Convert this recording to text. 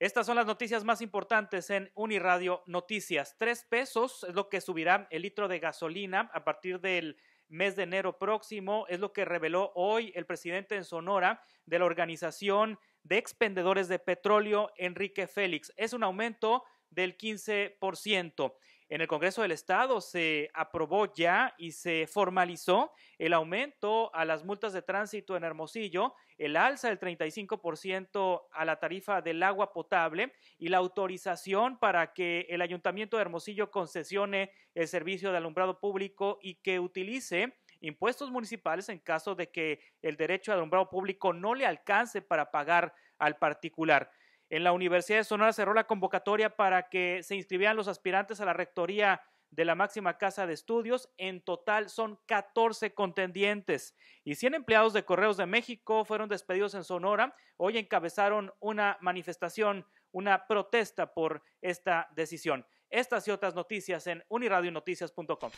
Estas son las noticias más importantes en Uniradio Noticias. Tres pesos es lo que subirá el litro de gasolina a partir del mes de enero próximo, es lo que reveló hoy el presidente en Sonora de la organización de expendedores de petróleo, Enrique Félix. Es un aumento del 15%. En el Congreso del Estado se aprobó ya y se formalizó el aumento a las multas de tránsito en Hermosillo, el alza del 35% a la tarifa del agua potable y la autorización para que el Ayuntamiento de Hermosillo concesione el servicio de alumbrado público y que utilice impuestos municipales en caso de que el derecho al alumbrado público no le alcance para pagar al particular. En la Universidad de Sonora cerró la convocatoria para que se inscribieran los aspirantes a la rectoría de la máxima casa de estudios. En total son 14 contendientes y 100 empleados de Correos de México fueron despedidos en Sonora. Hoy encabezaron una manifestación, una protesta por esta decisión. Estas y otras noticias en uniradionoticias.com.